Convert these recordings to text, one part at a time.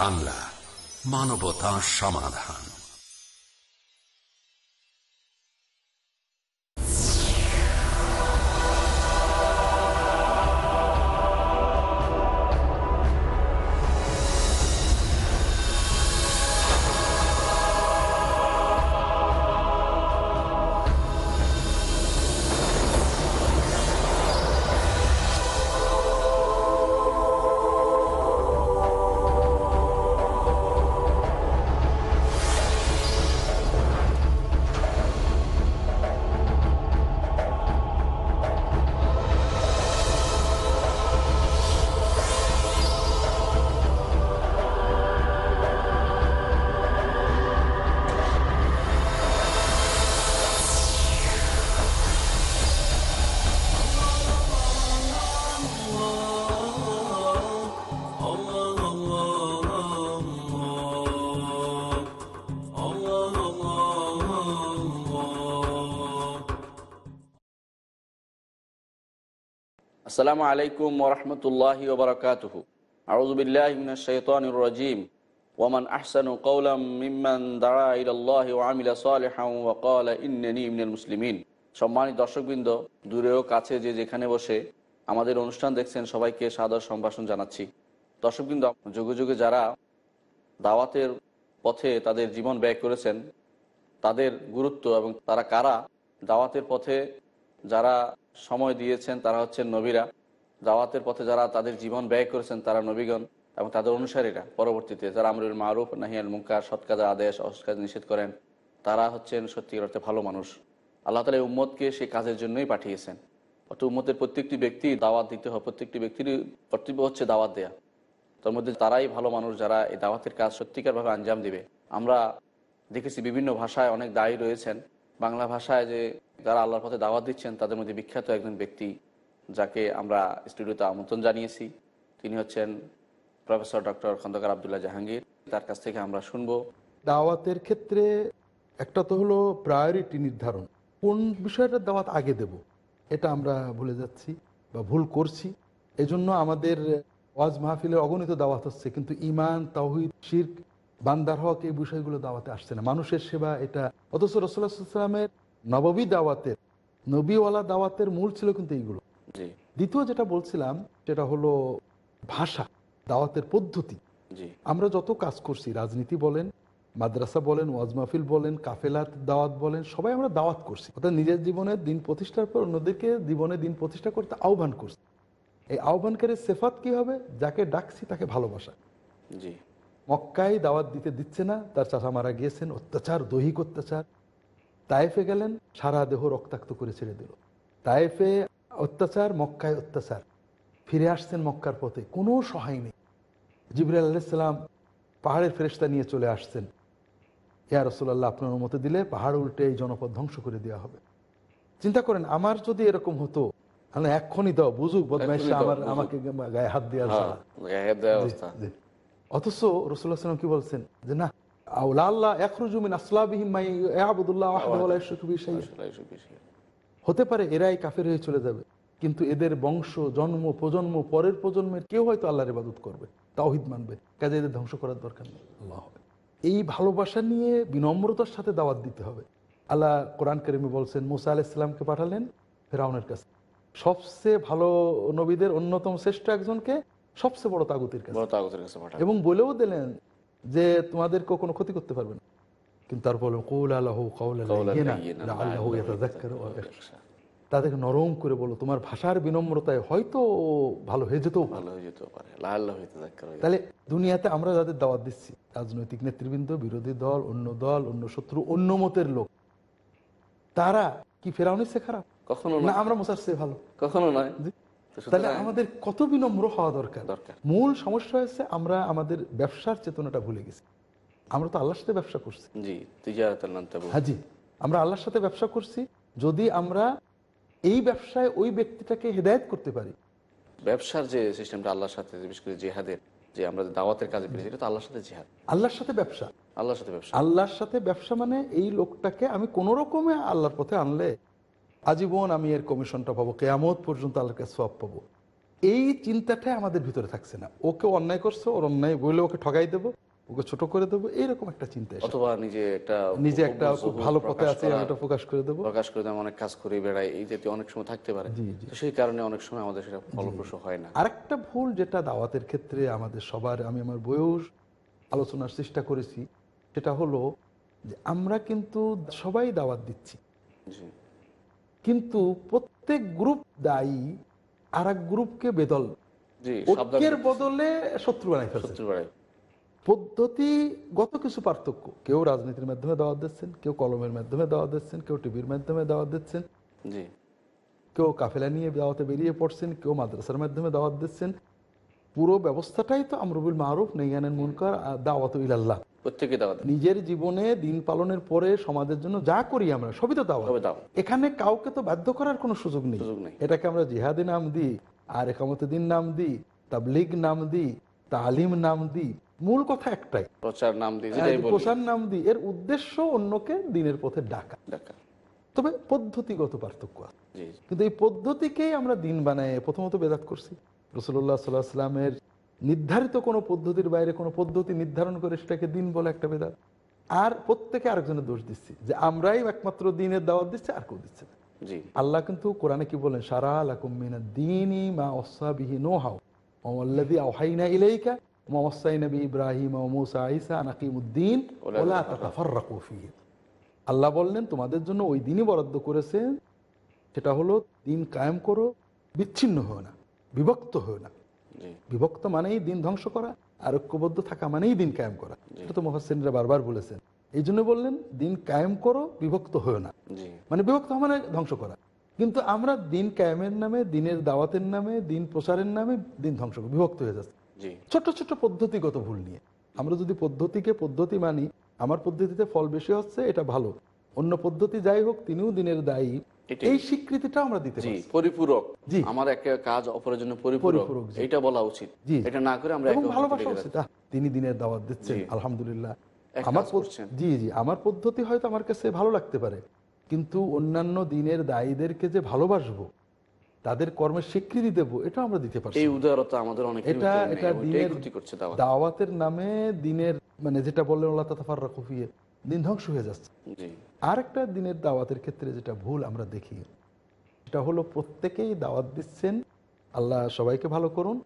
বাংলা মানবতা সমাধান আসসালামু আলাইকুম ওরহমতুল্লাহি ওবরাকাতহ আউজবিল্লাহিমিনাশাইতানিরজিম ওমান আহসানু কৌলাম মিম্মান দারা ইলাল্লাহি ওয়া আমিলা সালিহান ওয়া ক্বালা ইন্নানি মিনাল মুসলিমিন সম্মানিত দর্শকবৃন্দ দূরেও কাছে যে যেখানে বসে আমাদের অনুষ্ঠান দেখছেন সবাইকে সাদর সম্ভাষণ জানাচ্ছি দর্শকবৃন্দ যুগে যুগে যারা দাওয়াতের পথে তাদের জীবন ব্যয় করেছেন তাদের গুরুত্ব এবং তারা কারা দাওয়াতের পথে যারা সময় দিয়েছেন তারা হচ্ছেন নবীরা দাওয়াতের পথে যারা তাদের জীবন ব্যয় করেছেন তারা নবীগণ এবং তাদের অনুসারীরা পরবর্তীতে যারা আমরুল মারুফ নাহিয়াল মুঙ্কার সৎকাজ আদেশ অসৎকাজ নিষেধ করেন তারা হচ্ছেন সত্যিকার অর্থে ভালো মানুষ আল্লাহ তালা উম্মদকে সেই কাজের জন্যই পাঠিয়েছেন অর্থ উম্মতের প্রত্যেকটি ব্যক্তি দাওয়াত দিতে হয় প্রত্যেকটি ব্যক্তির কর্তব্য হচ্ছে দাওয়াত দেয়া তার মধ্যে তারাই ভালো মানুষ যারা এই দাওয়াতের কাজ সত্যিকারভাবে আঞ্জাম দিবে আমরা দেখেছি বিভিন্ন ভাষায় অনেক দায়ী রয়েছেন বাংলা ভাষায় যে যারা আল্লাহর পথে দাওয়াত দিচ্ছেন তাদের মধ্যে বিখ্যাত একজন ব্যক্তি যাকে আমরা স্টুডিওতে আমন্ত্রণ জানিয়েছি তিনি হচ্ছেন প্রফেসর ডক্টর খন্দকার আবদুল্লাহ জাহাঙ্গীর তার কাছ থেকে আমরা শুনবো দাওয়াতের ক্ষেত্রে একটা তো হলো প্রায়োরিটি নির্ধারণ কোন বিষয়টা দাওয়াত আগে দেব এটা আমরা ভুলে যাচ্ছি বা ভুল করছি এজন্য আমাদের ওয়াজ মাহফিলের অগণিত দাওয়াত হচ্ছে কিন্তু ইমান তাহিদ শির্ক বান্দার হক এই বিষয়গুলো দাওয়াতে আসছে না মানুষের সেবা এটা অথচ রসুল্লাহামের নবী দাওয়াতের নবীওয়ালা দাওয়াতের মূল ছিল কিন্তু এইগুলো দ্বিতীয় যেটা বলছিলাম সেটা হলো ভাষা দাওয়াতের পদ্ধতি আমরা যত কাজ করছি রাজনীতি বলেন মাদ্রাসা বলেন ওয়াজ মাহফিল বলেন কাফেলাত দাওয়াত বলেন সবাই আমরা দাওয়াত করছি অর্থাৎ নিজের জীবনে দিন প্রতিষ্ঠার পর অন্যদেরকে জীবনে দিন প্রতিষ্ঠা করতে আহ্বান করছি এই আহ্বানকারের সেফাত কি হবে যাকে ডাকছি তাকে ভালোবাসা মক্কায় দাওয়াত দিতে দিচ্ছে না তার চাষা মারা গিয়েছেন অত্যাচার দৈহিক অত্যাচার তায়েফে গেলেন সারা দেহ রক্তাক্ত করে ছেড়ে দিল তাইফে অত্যাচার মক্কায় অত্যাচার ফিরে আসছেন মক্কার পথে কোনো সহায় নেই জিবরাল আলাইসাল্লাম পাহাড়ের ফেরেস্তা নিয়ে চলে আসছেন ইয়া রসোল্লাহ আপনার অনুমতি দিলে পাহাড় উল্টে এই জনপদ ধ্বংস করে দেওয়া হবে চিন্তা করেন আমার যদি এরকম হতো এক্ষুনি দাও বুঝুক বদমাইশা আমার আমাকে গায়ে হাত হ্যাঁ, দেওয়া অথচ রসুল্লাহ সাল্লাম কি বলছেন যে না আউলা হতে পারে এরাই কাফের হয়ে চলে যাবে কিন্তু এদের বংশ জন্ম প্রজন্ম পরের প্রজন্মের কেউ হয়তো আল্লাহর ইবাদত করবে তাওহিদ মানবে কাজে এদের ধ্বংস করার দরকার নেই আল্লাহ এই ভালোবাসা নিয়ে বিনম্রতার সাথে দাওয়াত দিতে হবে আল্লাহ কোরআন করিমি বলছেন মুসা আল ইসলামকে পাঠালেন ফেরাউনের কাছে সবচেয়ে ভালো নবীদের অন্যতম শ্রেষ্ঠ একজনকে সবচেয়ে বড় তাগুতের কাছে এবং বলেও দিলেন যে তোমাদেরকে কোনো ক্ষতি করতে পারবে না কিন্তু তারপর তাদেরকে নরম করে বলো তোমার ভাষার বিনম্রতায় হয়তো ভালো হয়ে যেতেও ভালো হয়ে যেতেও পারে তাহলে দুনিয়াতে আমরা যাদের দাওয়াত দিচ্ছি রাজনৈতিক নেতৃবৃন্দ বিরোধী দল অন্য দল অন্য শত্রু অন্য মতের লোক তারা কি ফেরাউনের সে খারাপ কখনো না আমরা মোসার সে ভালো কখনো নয় তাহলে আমাদের কত বিনম্র হওয়া দরকার দরকার মূল সমস্যা হচ্ছে আমরা আমাদের ব্যবসার চেতনাটা ভুলে গেছি আমরা তো আল্লাহর সাথে ব্যবসা করছি জি হ্যাঁ জি আমরা আল্লাহর সাথে ব্যবসা করছি যদি আমরা এই ব্যবসায় ওই ব্যক্তিটাকে হেদায়ত করতে পারি ব্যবসার যে সিস্টেমটা আল্লাহর সাথে বিশেষ করে জেহাদের যে আমরা দাওয়াতের কাজে পেরেছি এটা তো আল্লাহর সাথে জেহাদ আল্লাহর সাথে ব্যবসা আল্লাহর সাথে ব্যবসা আল্লাহর সাথে ব্যবসা মানে এই লোকটাকে আমি কোনো রকমে আল্লাহর পথে আনলে আজীবন আমি এর কমিশনটা পাবো কেয়ামত পর্যন্ত আল্লাহকে সব পাবো এই চিন্তাটাই আমাদের ভিতরে থাকছে না ওকে অন্যায় করছে ওর অন্যায় বলে ওকে ঠগাই দেবো ওকে ছোট করে দেবো এইরকম একটা চিন্তা অথবা নিজে একটা নিজে একটা ভালো পথে আছে এটা প্রকাশ করে দেবো প্রকাশ করে দেবো অনেক কাজ করে বেড়াই এই জাতীয় অনেক সময় থাকতে পারে সেই কারণে অনেক সময় আমাদের সেটা ফলপ্রসূ হয় না আরেকটা ভুল যেটা দাওয়াতের ক্ষেত্রে আমাদের সবার আমি আমার বয়স আলোচনার চেষ্টা করেছি সেটা হলো যে আমরা কিন্তু সবাই দাওয়াত দিচ্ছি কিন্তু প্রত্যেক গ্রুপ দায়ী আর এক গ্রুপকে বেদল ঐক্যের বদলে শত্রু বানাই ফেলছে পদ্ধতিগত কিছু পার্থক্য কেউ রাজনীতির মাধ্যমে দাওয়া দিচ্ছেন কেউ কলমের মাধ্যমে দাওয়া দিচ্ছেন কেউ টিভির মাধ্যমে দাওয়া দিচ্ছেন কেউ কাফেলা নিয়ে দাওয়াতে বেরিয়ে পড়ছেন কেউ মাদ্রাসার মাধ্যমে দাওয়াত দিচ্ছেন পুরো ব্যবস্থাটাই তো আমরুবুল মাহরুফ নেইয়ানের মুনকার দাওয়াত ইলাল্লাহ নিজের জীবনে দিন পালনের পরে সমাজের জন্য যা করি আমরা সবই তো দাওয়াত এখানে কাউকে তো বাধ্য করার কোনো সুযোগ নেই এটাকে আমরা জিহাদি নাম দিই আর একামতদিন নাম দিই তাবলিগ নাম দিই তালিম নাম দিই মূল কথা একটাই প্রচার নাম দিই প্রচার নাম দিই এর উদ্দেশ্য অন্যকে দিনের পথে ডাকা তবে পদ্ধতিগত পার্থক্য কিন্তু এই পদ্ধতিকেই আমরা দিন বানাই প্রথমত বেদাত করছি রসুল্লাহ সাল্লাহ আসলামের নির্ধারিত কোনো পদ্ধতির বাইরে কোনো পদ্ধতি নির্ধারণ করে সেটাকে দিন বলে একটা বেদাত আর প্রত্যেকে আরেকজনের দোষ দিচ্ছি যে আমরাই একমাত্র দিনের দাওয়াত দিচ্ছে আর কেউ দিচ্ছে না আল্লাহ কিন্তু কোরআনে কি বলেন আল্লাহ বললেন তোমাদের জন্য ওই দিনই বরাদ্দ করেছে সেটা হলো দিন কায়েম করো বিচ্ছিন্ন হয় না বিভক্ত হয়ে না বিভক্ত মানেই দিন ধ্বংস করা আর ঐক্যবদ্ধ থাকা মানেই দিন কায়েম করা এটা তো মহাসিনরা বারবার বলেছেন এই জন্য বললেন দিন কায়েম করো বিভক্ত হয়ে না মানে বিভক্ত মানে ধ্বংস করা কিন্তু আমরা দিন কায়েমের নামে দিনের দাওয়াতের নামে দিন প্রসারের নামে দিন ধ্বংস বিভক্ত হয়ে যাচ্ছে ছোট ছোট পদ্ধতিগত ভুল নিয়ে আমরা যদি পদ্ধতিকে পদ্ধতি মানি আমার পদ্ধতিতে ফল বেশি হচ্ছে এটা ভালো অন্য পদ্ধতি যাই হোক তিনিও দিনের দায়ী এই স্বীকৃতিটা আমরা দিতে পরিপূরক আমার একটা কাজ অপরের জন্য পরিপূরক এটা বলা উচিত এটা না করে আমরা ভালোবাসা উচিত তিনি দিনের দাওয়াত দিচ্ছেন আলহামদুলিল্লাহ আমার জি জি আমার পদ্ধতি হয়তো আমার কাছে ভালো লাগতে পারে কিন্তু অন্যান্য দিনের দায়ীদেরকে যে ভালোবাসবো তাদের কর্মের স্বীকৃতি দেবো এটা আমরা দিতে পারি এই উদারতা আমাদের অনেক এটা এটা দাওয়াতের নামে দিনের মানে যেটা বললেন আল্লাহ তাফার রাখুফিয়ে দিন ধ্বংস হয়ে যাচ্ছে আরেকটা দিনের দাওয়াতের ক্ষেত্রে যেটা ভুল আমরা দেখি সেটা হলো প্রত্যেকেই দাওয়াত দিচ্ছেন আল্লাহ সবাইকে ভালো করুন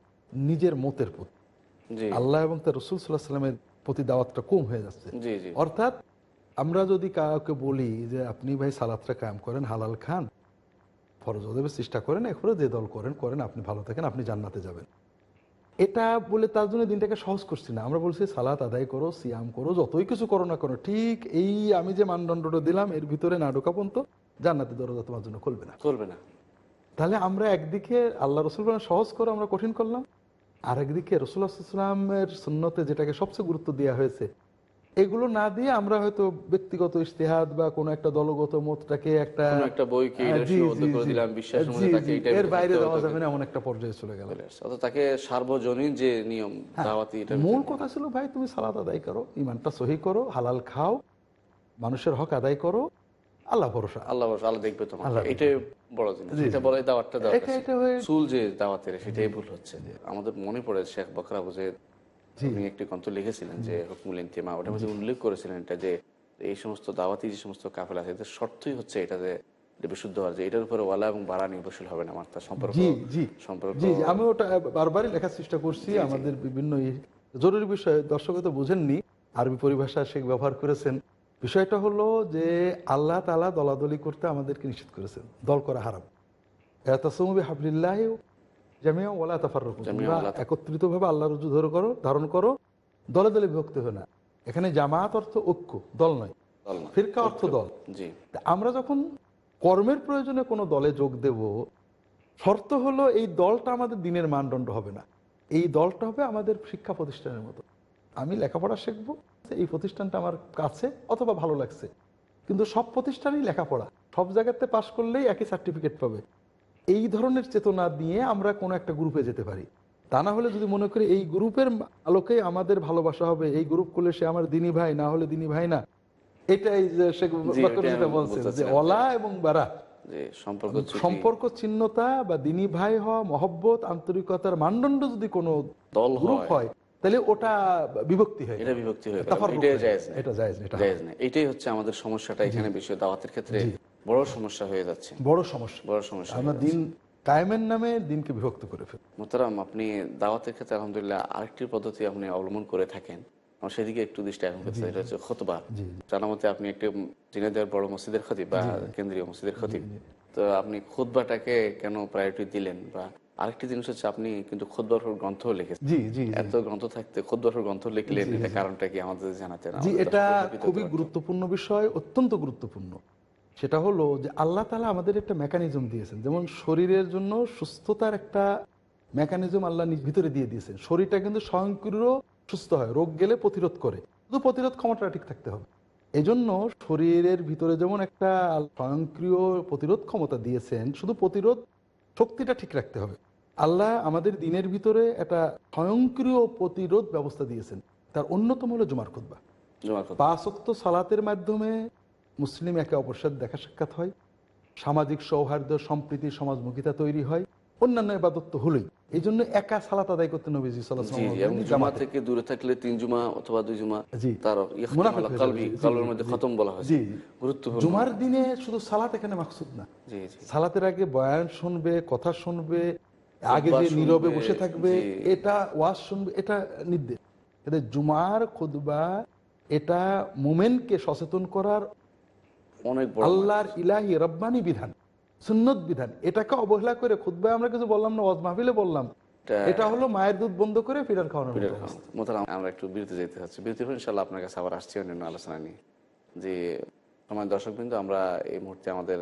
নিজের মতের প্রতি আল্লাহ এবং তার রসুল সাল্লাহ সাল্লামের প্রতি দাওয়াতটা কম হয়ে যাচ্ছে অর্থাৎ আমরা যদি কাউকে বলি যে আপনি ভাই সালাতটা কায়াম করেন হালাল খান ফরজ চেষ্টা করেন এরপরে যে দল করেন করেন আপনি ভালো থাকেন আপনি জান্নাতে যাবেন এটা বলে তার জন্য দিনটাকে সহজ করছি না আমরা বলছি সালাত আদায় করো সিয়াম করো যতই কিছু করো না করো ঠিক এই আমি যে মানদণ্ডটা দিলাম এর ভিতরে না ঢোকাপন্ত জান্নাতের দরজা তোমার জন্য খুলবে না খুলবে না তাহলে আমরা একদিকে আল্লাহ রসুল সহজ করে আমরা কঠিন করলাম আর একদিকে রসুল্লাহ ইসলামের সুন্নতে যেটাকে সবচেয়ে গুরুত্ব দেওয়া হয়েছে এগুলো না দিয়ে আমরা হয়তো ব্যক্তিগত ইস্তেহাদ বা কোন একটা দলগত মতটাকে একটা একটা পর্যায়ে চলে গেল তাকে সার্বজনীন যে নিয়ম হ্যাঁ, মূল কথা ছিল ভাই তুমি সালাদ আদায় করো ইমানটা সহি করো হালাল খাও মানুষের হক আদায় করো আল্লাহ ভরসা আল্লাহ ভরসা আল্লাহ দেখবে তোমার এটাই বড় জিনিস বলে দাওয়াতটা দাওয়াত চুল যে দাওয়াতের সেটাই ভুল হচ্ছে আমাদের মনে পড়ে শেখ বকরা বুঝে একটি গ্রন্থ লিখেছিলেন যে হকমুল ইন্তিমা ওটার মধ্যে উল্লেখ করেছিলেন এটা যে এই সমস্ত দাওয়াতি যে সমস্ত কাফেল আছে এদের শর্তই হচ্ছে এটা যে বিশুদ্ধ হওয়ার যে এটার উপরে ওয়ালা এবং বাড়া নির্ভরশীল হবে না আমার সম্পর্ক সম্পর্ক আমি ওটা বারবারই লেখার চেষ্টা করছি আমাদের বিভিন্ন জরুরি বিষয়ে দর্শক তো বোঝেননি আরবি পরিভাষা সে ব্যবহার করেছেন বিষয়টা হলো যে আল্লাহ তালা দলাদলি করতে আমাদেরকে নিষেধ করেছেন দল করা হারাম এত হাবলিল্লাহ জামিয়া ওলা আল্লাহ রুজু ধরে করো ধারণ করো দলে দলে বিভক্ত হয় না এখানে জামায়াত অর্থ ঐক্য দল নয় ফিরকা অর্থ দল আমরা যখন কর্মের প্রয়োজনে কোনো দলে যোগ দেব শর্ত হলো এই দলটা আমাদের দিনের মানদণ্ড হবে না এই দলটা হবে আমাদের শিক্ষা প্রতিষ্ঠানের মতো আমি লেখাপড়া শিখব এই প্রতিষ্ঠানটা আমার কাছে অথবা ভালো লাগছে কিন্তু সব প্রতিষ্ঠানই লেখাপড়া সব জায়গাতে পাশ করলেই একই সার্টিফিকেট পাবে এই ধরনের চেতনা নিয়ে আমরা কোনো একটা গ্রুপে যেতে পারি তা না হলে যদি মনে করি এই গ্রুপের আলোকে আমাদের ভালোবাসা হবে এই গ্রুপ করলে সে আমার দিনী ভাই না হলে দিনী ভাই না এটাই বলছে যে অলা এবং বেড়া সম্পর্ক ছিন্নতা বা দিনী ভাই হওয়া মহব্বত আন্তরিকতার মানদণ্ড যদি কোনো দল গ্রুপ হয় তাহলে ওটা বিভক্তি হয় এটা বিভক্তি হয়ে এটা জায়েজ না এটাই হচ্ছে আমাদের সমস্যাটা এখানে বিষয় দাওয়াতের ক্ষেত্রে বড় সমস্যা হয়ে যাচ্ছে বড় সমস্যা বড় সমস্যা আমরা দিন নামে দিনকে বিভক্ত করে মোতারাম আপনি দাওয়াতের ক্ষেত্রে আলহামদুলিল্লাহ আরেকটি পদ্ধতি আপনি অবলম্বন করে থাকেন সেদিকে একটু দৃষ্টি এখন হচ্ছে খতবা জানা মতে আপনি বড় মসজিদের বা কেন্দ্রীয় মসজিদের তো আপনি কেন প্রায়োরিটি দিলেন বা আরেকটি জিনিস হচ্ছে আপনি কিন্তু খোদবার গ্রন্থ লিখেছেন জি এত গ্রন্থ থাকতে খোদবার গ্রন্থ লিখলেন এটা কারণটা কি আমাদের জানাতে না এটা খুবই গুরুত্বপূর্ণ বিষয় অত্যন্ত গুরুত্বপূর্ণ সেটা হলো যে আল্লাহ তালা আমাদের একটা মেকানিজম দিয়েছেন যেমন শরীরের জন্য সুস্থতার একটা মেকানিজম আল্লাহ ভিতরে দিয়ে দিয়েছেন শরীরটা কিন্তু স্বয়ংক্রিয় সুস্থ হয় রোগ গেলে প্রতিরোধ করে শুধু প্রতিরোধ ক্ষমতাটা ঠিক থাকতে হবে এজন্য শরীরের ভিতরে যেমন একটা স্বয়ংক্রিয় প্রতিরোধ ক্ষমতা দিয়েছেন শুধু প্রতিরোধ শক্তিটা ঠিক রাখতে হবে আল্লাহ আমাদের দিনের ভিতরে একটা স্বয়ংক্রিয় প্রতিরোধ ব্যবস্থা দিয়েছেন তার অন্যতম হলো জুমার খুদ্া পাঁচক্ত সালাতের মাধ্যমে মুসলিম একে অপর সাথে দেখা সাক্ষাৎ হয় সামাজিক সৌহার্দ্য সম্প্রীতি সমাজমুখিতা তৈরি হয় অন্যান্য এবাদত তো হলোই এই জন্য একা সালাত আদায় করতে নবীজি জুমা থেকে দূরে থাকলে তিন জুমা অথবা দুই জুমা তার মধ্যে খতম বলা হয় জি জুমার দিনে শুধু সালাত এখানে মাকসুদ না সালাতের আগে বয়ান শুনবে কথা শুনবে আগে যে নীরবে বসে থাকবে এটা ওয়াজ শুনবে এটা নির্দেশ জুমার খুদবা এটা মোমেনকে সচেতন করার অনেক আল্লাহর ইলাহি রব্বানি বিধান সুন্নত বিধান এটাকে অবহেলা করে খুদ্ায় আমরা কিছু বললাম না ওয়াজ বললাম এটা হলো মায়ের দুধ বন্ধ করে ফিরান খাওয়ানো মোতালাম আমরা একটু বিরতি যেতে চাচ্ছি বিরতি হলে ইনশাল্লাহ আপনার কাছে আবার আসছি অন্যান্য আলোচনা নিয়ে যে আমার দর্শক বিন্দু আমরা এই মুহূর্তে আমাদের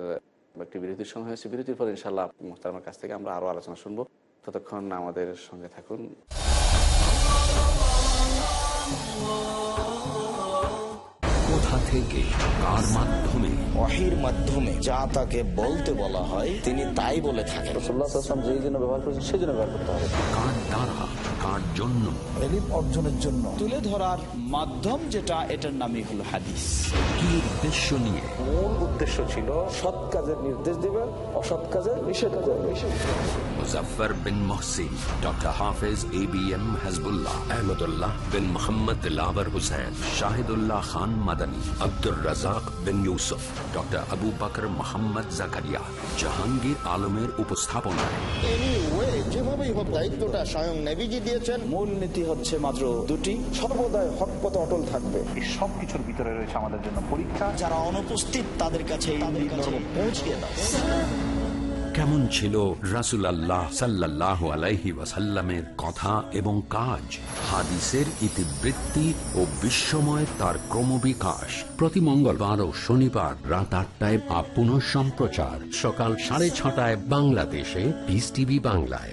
একটি বিরতির সময় হয়েছে বিরতির পর ইনশাল্লাহ মোহতারমার কাছ থেকে আমরা আরও আলোচনা শুনবো ততক্ষণ আমাদের সঙ্গে থাকুন থেকে কার মাধ্যমে অহির মাধ্যমে যা তাকে বলতে বলা হয় তিনি তাই বলে থাকেন রসুল্লাহ যে জন্য ব্যবহার করেছেন সেই জন্য ব্যবহার করতে হবে কার দ্বারা জন্য অর্জনের জন্য তুলে ধরার মাধ্যম যেটা এটার নামই হলো হাদিস কি উদ্দেশ্য নিয়ে মূল উদ্দেশ্য ছিল সৎ কাজের নির্দেশ দেবে অসৎ কাজের নিষেধ করবে শাহিদুল্লাহ খান মাদানী আব্দুর ডক্টর আবু মোহাম্মদ জাহাঙ্গীর আলমের উপস্থাপনায় যেভাবেই হোক দায়িত্বটা স্বয়ং দিয়েছেন মূল নীতি হচ্ছে মাত্র দুটি সর্বদাই হক অটল থাকবে এই সব ভিতরে রয়েছে আমাদের জন্য পরীক্ষা যারা অনুপস্থিত তাদের কাছে পৌঁছিয়ে কেমন ছিল রাসুল আল্লাহ সাল্লাহ আলাইহি ওয়াসাল্লামের কথা এবং কাজ হাদিসের ইতিবৃত্তি ও বিশ্বময় তার ক্রমবিকাশ প্রতি মঙ্গলবার ও শনিবার রাত আটটায় বা পুনঃ সম্প্রচার সকাল সাড়ে ছটায় বাংলাদেশে বিস টিভি বাংলায়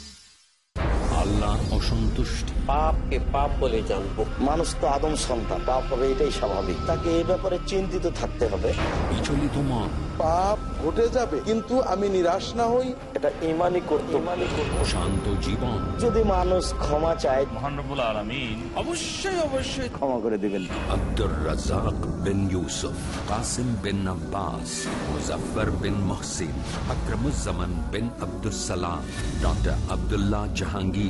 আল্লাহ অসন্তুষ্ট পাপকে পাপ বলে জানবো মানুষ তো আদম সন্তান পাপ হবে এটাই স্বাভাবিক তাকে এই ব্যাপারে চিন্তিত থাকতে হবে বিচলিত মন পাপ ঘটে যাবে কিন্তু আমি নিরাশ না হই এটা ইমানই করতে শান্ত জীবন যদি মানুষ ক্ষমা চায় মহানবুল আলমিন অবশ্যই অবশ্যই ক্ষমা করে দিবেন আব্দুর রাজাক বিন ইউসুফ কাসিম বিন আব্বাস মুজফার বিন মহসিন আকরমুজামান বিন আব্দুল সালাম ডক্টর আবদুল্লাহ জাহাঙ্গীর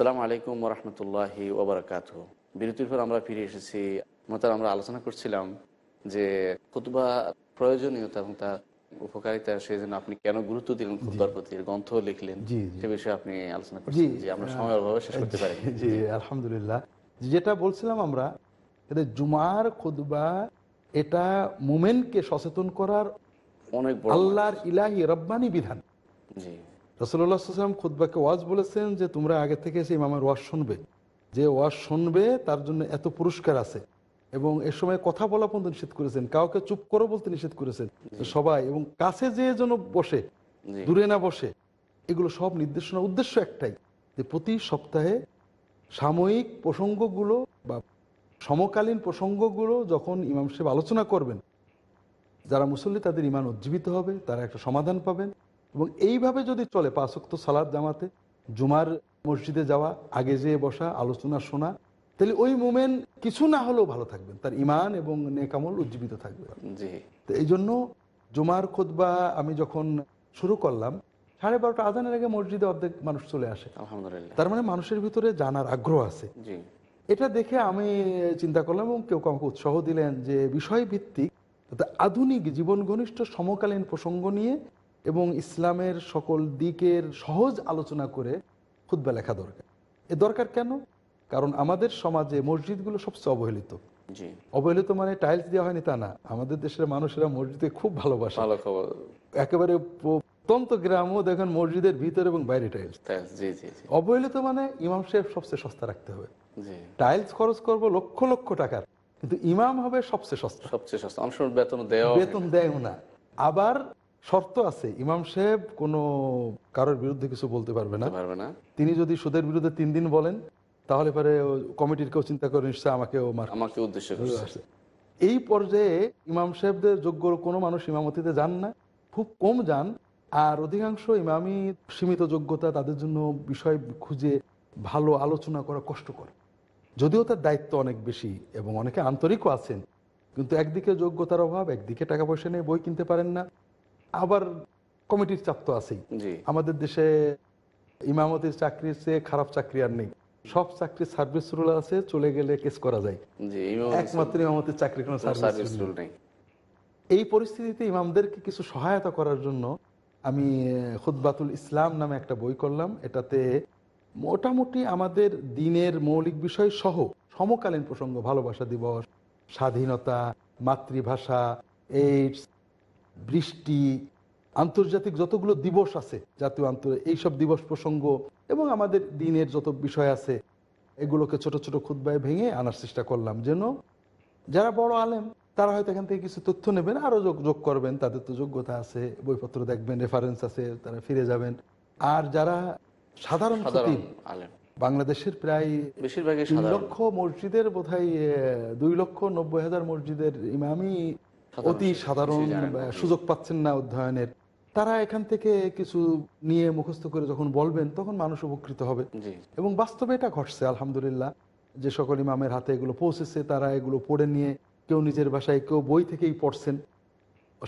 আসসালামু আলাইকুম রহমতুল্লাহি ওবরাকাত বিরতির পর আমরা ফিরে এসেছি মতার আমরা আলোচনা করছিলাম যে খুতবা প্রয়োজনীয়তা এবং তার উপকারিতা সেই জন্য আপনি কেন গুরুত্ব দিলেন খুতবার প্রতি গ্রন্থ লিখলেন সে বিষয়ে আপনি আলোচনা করছেন যে আমরা সময় অভাবে শেষ করতে পারি জি আলহামদুলিল্লাহ যেটা বলছিলাম আমরা এটা জুমার খুতবা এটা মোমেনকে সচেতন করার অনেক আল্লাহর ইলাহি রব্বানি বিধান রসুল্লাহ সাল্লাম খুদ্বাকে ওয়াজ বলেছেন যে তোমরা আগে থেকে সেই ইমামের ওয়াজ শুনবে যে ওয়াজ শুনবে তার জন্য এত পুরস্কার আছে এবং এ সময় কথা বলা পর্যন্ত নিষেধ করেছেন কাউকে চুপ করো বলতে নিষেধ করেছেন সবাই এবং কাছে যে যেন বসে দূরে না বসে এগুলো সব নির্দেশনা উদ্দেশ্য একটাই যে প্রতি সপ্তাহে সাময়িক প্রসঙ্গগুলো বা সমকালীন প্রসঙ্গগুলো যখন ইমাম সাহেব আলোচনা করবেন যারা মুসল্লি তাদের ইমান উজ্জীবিত হবে তারা একটা সমাধান পাবেন এবং এইভাবে যদি চলে পাঁচক্ত সালাদ জামাতে জুমার মসজিদে যাওয়া আগে যেয়ে বসা আলোচনা শোনা তাহলে ওই মোমেন কিছু না হলেও ভালো থাকবেন তার ইমান এবং নেকামল উজ্জীবিত থাকবে তো এই জন্য জুমার খোদবা আমি যখন শুরু করলাম সাড়ে বারোটা আধানের আগে মসজিদে অর্ধেক মানুষ চলে আসে তার মানে মানুষের ভিতরে জানার আগ্রহ আছে এটা দেখে আমি চিন্তা করলাম এবং কেউ আমাকে উৎসাহ দিলেন যে বিষয় ভিত্তিক আধুনিক জীবন ঘনিষ্ঠ সমকালীন প্রসঙ্গ নিয়ে এবং ইসলামের সকল দিকের সহজ আলোচনা করে খুদ্া লেখা দরকার এ দরকার কেন কারণ আমাদের সমাজে মসজিদগুলো সবচেয়ে অবহেলিত অবহেলিত মানে টাইলস দেওয়া হয়নি তা না আমাদের দেশের মানুষেরা মসজিদে খুব ভালোবাসে একেবারে প্রত্যন্ত গ্রামও দেখেন মসজিদের ভিতরে এবং বাইরে টাইলস অবহেলিত মানে ইমাম সাহেব সবচেয়ে সস্তা রাখতে হবে টাইলস খরচ করব লক্ষ লক্ষ টাকার কিন্তু ইমাম হবে সবচেয়ে সস্তা সবচেয়ে সস্তা বেতন দেয় বেতন দেয় না আবার শর্ত আছে ইমাম সাহেব কোনো কারোর বিরুদ্ধে কিছু বলতে পারবে না পারবে না তিনি যদি সুদের বিরুদ্ধে তিন দিন বলেন তাহলে পরে কমিটির কেউ চিন্তা করে নিশ্চয় আমাকে আমাকে উদ্দেশ্য এই পর্যায়ে ইমাম সাহেবদের যোগ্য কোনো মানুষ ইমামতিতে যান না খুব কম যান আর অধিকাংশ ইমামি সীমিত যোগ্যতা তাদের জন্য বিষয় খুঁজে ভালো আলোচনা করা কষ্টকর যদিও তার দায়িত্ব অনেক বেশি এবং অনেকে আন্তরিকও আছেন কিন্তু একদিকে যোগ্যতার অভাব একদিকে টাকা পয়সা নিয়ে বই কিনতে পারেন না আবার কমিটির চাপ তো আছেই আমাদের দেশে ইমামতির চাকরির চেয়ে খারাপ চাকরি আর নেই সব চাকরি সার্ভিস রুল আছে চলে গেলে কেস করা যায় একমাত্র ইমামতির চাকরি কোনো সার্ভিস রুল নেই এই পরিস্থিতিতে ইমামদেরকে কিছু সহায়তা করার জন্য আমি খুদ্বাতুল ইসলাম নামে একটা বই করলাম এটাতে মোটামুটি আমাদের দিনের মৌলিক বিষয় সহ সমকালীন প্রসঙ্গ ভালোবাসা দিবস স্বাধীনতা মাতৃভাষা এইডস বৃষ্টি আন্তর্জাতিক যতগুলো দিবস আছে জাতীয় আন্তর এইসব দিবস প্রসঙ্গ এবং আমাদের দিনের যত বিষয় আছে এগুলোকে ছোট ছোট খুদ্বায় ভেঙে আনার চেষ্টা করলাম যেন যারা বড় আলেম তারা হয়তো এখান থেকে কিছু তথ্য নেবেন আরও যোগ যোগ করবেন তাদের তো যোগ্যতা আছে বইপত্র দেখবেন রেফারেন্স আছে তারা ফিরে যাবেন আর যারা সাধারণ বাংলাদেশের প্রায় বেশিরভাগ লক্ষ মসজিদের বোধহয় দুই লক্ষ নব্বই হাজার মসজিদের ইমামি অতি সাধারণ সুযোগ পাচ্ছেন না অধ্যয়নের তারা এখান থেকে কিছু নিয়ে মুখস্থ করে যখন বলবেন তখন মানুষ উপকৃত হবে এবং বাস্তবে এটা ঘটছে আলহামদুলিল্লাহ যে সকল ইমামের হাতে এগুলো পৌঁছেছে তারা এগুলো পড়ে নিয়ে কেউ নিজের ভাষায় কেউ বই থেকেই পড়ছেন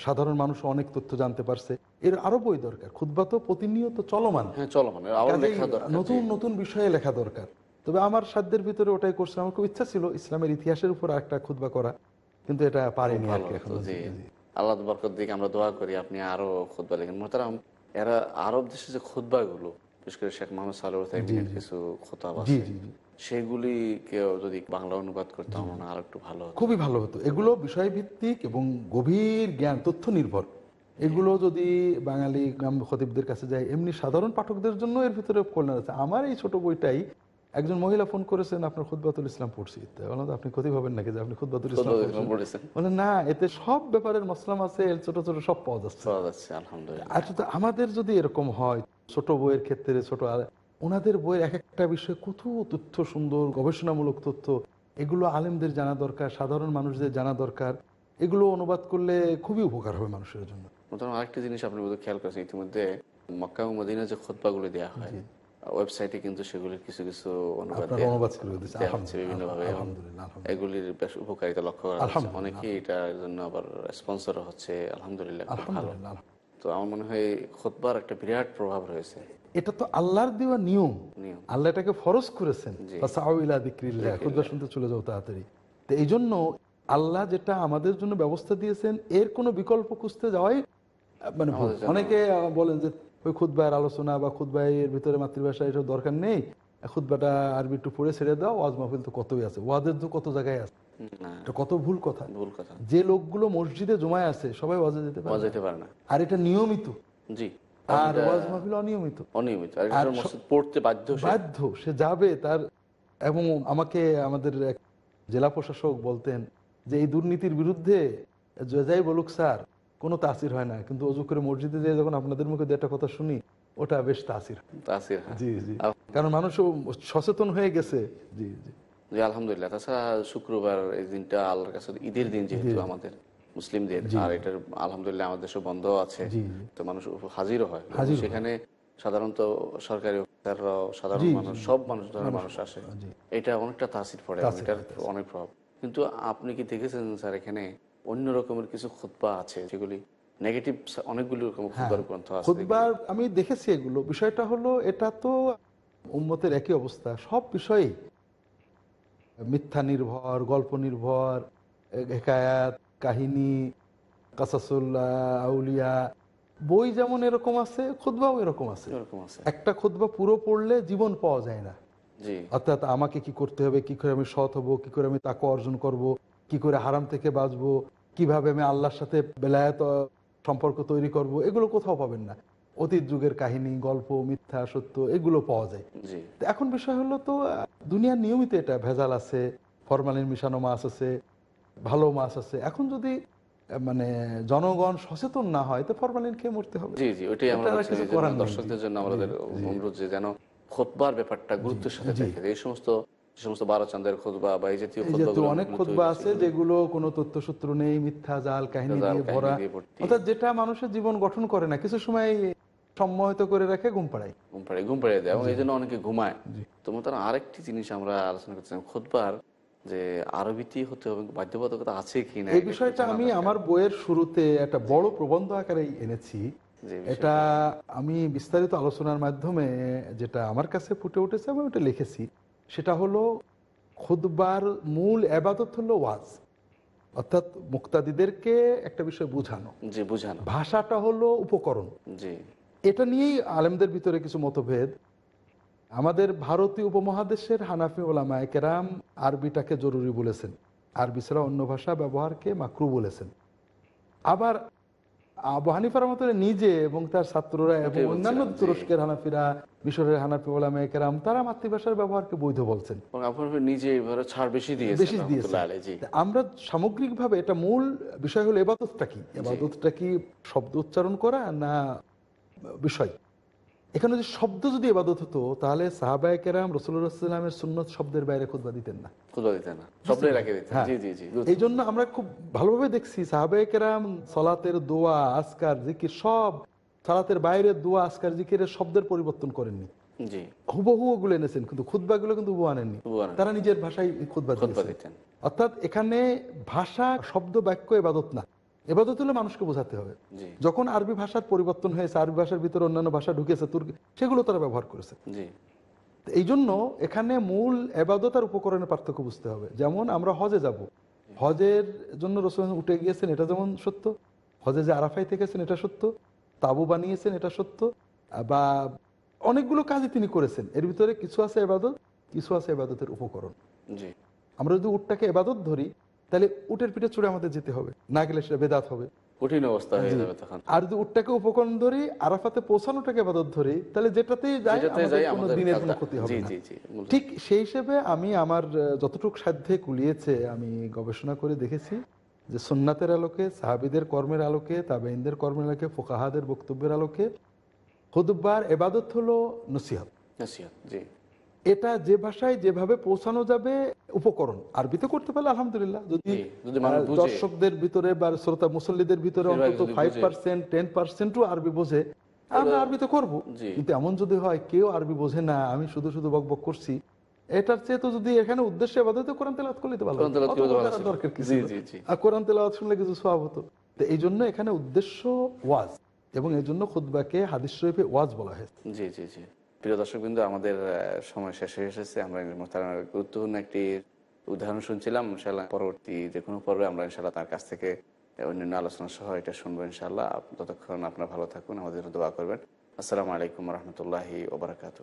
সাধারণ মানুষ অনেক তথ্য জানতে পারছে এর আরো বই দরকার খুদ্া প্রতিনিয়ত চলমান হ্যাঁ, নতুন নতুন বিষয়ে লেখা দরকার তবে আমার সাধ্যের ভিতরে ওটাই করছে আমার খুব ইচ্ছা ছিল ইসলামের ইতিহাসের উপর একটা খুদ্া করা কিন্তু এটা পারেনি আর কি এখন আল্লাহ বরকত দিকে আমরা দোয়া করি আপনি আরো খুদবা লিখেন মোহতারাম এরা আরব দেশে যে খুদ্বাগুলো বিশেষ করে শেখ মোহাম্মদ কিছু খোতাব সেগুলি কেউ যদি বাংলা অনুবাদ করতে আমার একটু ভালো খুবই ভালো হতো এগুলো বিষয়ভিত্তিক এবং গভীর জ্ঞান তথ্য নির্ভর এগুলো যদি বাঙালি গ্রাম খতিবদের কাছে যায় এমনি সাধারণ পাঠকদের জন্য এর ভিতরে কল্যাণ আছে আমার এই ছোট বইটাই একজন মহিলা ফোন করেছেন আপনার খুদ্বাতুল ইসলাম পড়ছি আপনি ক্ষতি ভাবেন নাকি যে আপনি খুদ্বাতুল ইসলাম বলে না এতে সব ব্যাপারের মশলাম আছে ছোট ছোট সব পাওয়া যাচ্ছে আচ্ছা তো আমাদের যদি এরকম হয় ছোট বইয়ের ক্ষেত্রে ছোট ওনাদের বইয়ের এক একটা বিষয়ে কত তথ্য সুন্দর গবেষণামূলক তথ্য এগুলো আলেমদের জানা দরকার সাধারণ মানুষদের জানা দরকার এগুলো অনুবাদ করলে খুবই উপকার হবে মানুষের জন্য আরেকটা জিনিস আপনি খেয়াল করেছেন ইতিমধ্যে মক্কা মদিনা যে খোদ্গুলো দেওয়া হয় ওয়েবসাইটে কিন্তু সেগুলির কিছু কিছু অনুবাদ এগুলির বেশ উপকারিতা লক্ষ্য করা এটার জন্য আবার স্পন্সর হচ্ছে আলহামদুলিল্লাহ তো আমার মনে হয় খোদবার একটা বিরাট প্রভাব রয়েছে এটা তো আল্লাহর দেওয়া নিয়ম আল্লাহ এটাকে ফরজ করেছেন খুদবা শুনতে চলে যাও তাড়াতাড়ি তো এই জন্য আল্লাহ যেটা আমাদের জন্য ব্যবস্থা দিয়েছেন এর কোনো বিকল্প খুঁজতে যাওয়াই মানে অনেকে বলেন যে ওই খুদ্ আলোচনা বা খুদ্বায়ের ভিতরে মাতৃভাষা এসব দরকার নেই খুদ্বাটা আরবি একটু পড়ে ছেড়ে দাও ওয়াজ মাহফিল তো কতই আছে ওয়াজের তো কত জায়গায় আছে কত ভুল কথা যে লোকগুলো মসজিদে জমায় আছে সবাই ওয়াজে যেতে পারে আর এটা নিয়মিত জি আর ওয়াজ মাহফিল অনিয়মিত অনিয়মিত আর পড়তে বাধ্য বাধ্য সে যাবে তার এবং আমাকে আমাদের জেলা প্রশাসক বলতেন যে এই দুর্নীতির বিরুদ্ধে যাই বলুক স্যার কোনো তাসির হয় না কিন্তু অজু করে মসজিদে যেয়ে যখন আপনাদের মুখে একটা কথা শুনি ওটা বেশ তাসির তাসির জি জি কারণ মানুষ সচেতন হয়ে গেছে জি জি জি আলহামদুলিল্লাহ তাছাড়া শুক্রবার এই দিনটা আল্লাহর কাছে ঈদের দিন যেহেতু আমাদের মুসলিমদের আর এটার আলহামদুলিল্লাহ আমাদের দেশে বন্ধ আছে তো মানুষ হাজিরও হয় সেখানে সাধারণত সরকারি সাধারণ মানুষ সব মানুষ ধরনের মানুষ আসে এটা অনেকটা তাসির পড়ে এটার অনেক প্রভাব কিন্তু আপনি কি দেখেছেন স্যার এখানে অন্য রকমের কিছু খুতবা আছে যেগুলি নেগেটিভ অনেকগুলি রকম হ্যাঁ। গ্রন্থ আছে আমি দেখেছি এগুলো বিষয়টা হলো এটা তো উম্মতের একই অবস্থা সব বিষয়েই মিথ্যা নির্ভর গল্প নির্ভর হেকায়াত কাহিনী কাসাসুল্লা আউলিয়া বই যেমন এরকম আছে খুদবাও এরকম আছে একটা খুদবা পুরো পড়লে জীবন পাওয়া যায় না অর্থাৎ আমাকে কি করতে হবে কি করে আমি সৎ হব কি করে আমি তাকে অর্জন করব কি করে হারাম থেকে বাঁচবো কিভাবে আমি আল্লাহর সাথে বেলায়ত সম্পর্ক তৈরি করব এগুলো কোথাও পাবেন না অতীত যুগের কাহিনী গল্প মিথ্যা সত্য এগুলো পাওয়া যায় এখন বিষয় হলো তো দুনিয়ার নিয়মিত এটা ভেজাল আছে ফরমালিন মিশানো মাছ আছে ভালো মাছ আছে এখন যদি মানে জনগণ সচেতন না হয় তো ফরমালিন খেয়ে মরতে হবে জি জি ওইটাই আমরা দর্শকদের জন্য আমাদের অনুরোধ যে যেন খোদবার ব্যাপারটা গুরুত্বের সাথে এই সমস্ত সমস্ত বারো চান্দের বা এই জাতীয় অনেক আছে যেগুলো কোনো নেই মিথ্যা জাল কাহিনী ভরা অর্থাৎ যেটা মানুষের জীবন গঠন করে না কিছু সময় সম্মোহিত করে রাখে ঘুম ঘুম ঘুম দেয় এবং এই জন্য অনেকে ঘুমায় আরেকটি জিনিস আমরা আলোচনা যে আরবিটি হতে হবে বাধ্যবাধকতা আছে কি না এই বিষয়টা আমি আমার বইয়ের শুরুতে একটা বড় প্রবন্ধ আকারে এনেছি এটা আমি বিস্তারিত আলোচনার মাধ্যমে যেটা আমার কাছে ফুটে উঠেছে আমি ওটা লিখেছি সেটা হলো খুদবার মূল আবাদত হলো ওয়াজ অর্থাৎ মুক্তাদিদেরকে একটা বিষয় বুঝানো বুঝানো ভাষাটা হলো উপকরণ জি এটা নিয়েই আলেমদের ভিতরে কিছু মতভেদ আমাদের ভারতীয় উপমহাদেশের হানাফি ওলামায় কেরাম আরবিটাকে জরুরি বলেছেন আরবি ছাড়া অন্য ভাষা ব্যবহারকে মাকরু বলেছেন আবার আবু হানিফা রহমতুল্লাহ নিজে এবং তার ছাত্ররা এবং অন্যান্য তুরস্কের হানাফিরা মিশরের হানাফি ওলামা একরাম তারা মাতৃভাষার ব্যবহারকে বৈধ বলছেন নিজে ছাড় বেশি দিয়েছে আমরা সামগ্রিকভাবে এটা মূল বিষয় হলো এবাদতটা কি এবাদতটা কি শব্দ উচ্চারণ করা না বিষয় এখানে যদি শব্দ যদি এবাদত হতো তাহলে সাহাবায় কেরাম রসুলামের সুন্নত শব্দের বাইরে খুদবা দিতেন না হ্যাঁ। এই জন্য আমরা খুব ভালোভাবে দেখছি সাহাবায় কেরাম সলাতের দোয়া আসকার জিকির সব সালাতের বাইরে দোয়া আসকার জিকিরের শব্দের পরিবর্তন করেননি তারা নিজের ভাষায় অর্থাৎ এখানে ভাষা শব্দ বাক্য এবাদত না এবাদত হলে মানুষকে বোঝাতে হবে যখন আরবি ভাষার পরিবর্তন হয়েছে আরবি ভাষার ভিতরে অন্যান্য ভাষা ঢুকেছে তুর্কি সেগুলো তারা ব্যবহার করেছে এই জন্য এখানে মূল এবাদতার উপকরণের পার্থক্য বুঝতে হবে যেমন আমরা হজে যাব হজের জন্য রসুল উঠে গিয়েছেন এটা যেমন সত্য হজে যে আরাফাই থেকেছেন এটা সত্য তাবু বানিয়েছেন এটা সত্য বা অনেকগুলো কাজই তিনি করেছেন এর ভিতরে কিছু আছে এবাদত কিছু আছে এবাদতের উপকরণ আমরা যদি উঠটাকে এবাদত ধরি তাহলে উটের পিঠে চড়ে আমাদের যেতে হবে না গেলে সেটা বেদাত হবে কঠিন অবস্থা হয়ে যাবে তখন আর যদি উটটাকে উপকরণ ধরি আরাফাতে পৌঁছানোটাকে বাদত ধরি তাহলে যেটাতেই যাই কোনো দিনের কোনো ক্ষতি হবে ঠিক সেই হিসেবে আমি আমার যতটুকু সাধ্যে কুলিয়েছে আমি গবেষণা করে দেখেছি যে সোননাথের আলোকে সাহাবিদের কর্মের আলোকে তাবেইনদের কর্মের আলোকে ফোকাহাদের বক্তব্যের আলোকে খুদবার এবাদত হলো নসিহত জি এটা যে ভাষায় যেভাবে পৌঁছানো যাবে উপকরণ আরবিতে করতে পারলে আলহামদুলিল্লাহ যদি দর্শকদের ভিতরে বা শ্রোতা মুসল্লিদের ভিতরে অন্তত ফাইভ পার্সেন্ট টেন পার্সেন্টও আরবি বোঝে আমরা আরবিতে করব কিন্তু এমন যদি হয় কেউ আরবি বোঝে না আমি শুধু শুধু বক বক করছি এটার চেয়ে তো যদি এখানে উদ্দেশ্যে আবাদত কোরআন তেলাত করলে তো ভালো আর কোরআন তেলাওয়াত শুনলে কিছু সব হতো তো এই জন্য এখানে উদ্দেশ্য ওয়াজ এবং এই জন্য খুতবাকে হাদিস শরীফে ওয়াজ বলা হয়েছে প্রিয় বিন্দু আমাদের সময় শেষ হয়ে এসেছে আমরা মোহতারার গুরুত্বপূর্ণ একটি উদাহরণ শুনছিলাম ইনশাল্লাহ পরবর্তী যে কোনো পর্বে আমরা ইনশাল্লাহ তার কাছ থেকে অন্যান্য আলোচনা সহ এটা শুনবো ইনশাল্লাহ ততক্ষণ আপনারা ভালো থাকুন আমাদের দোয়া করবেন আসসালামু আলাইকুম রহমতুল্লাহি ওবরাকাতু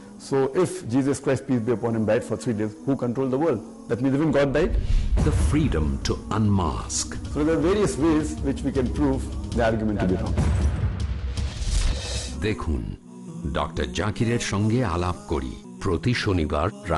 So if Jesus Christ, peace be upon him, died for three days, who controlled the world? That means even God died. The freedom to unmask. So there are various ways which we can prove the argument yeah, to be yeah. wrong. দেখুন doctor জাকিরের সঙ্গে আলাপ করি প্রতি শনিবার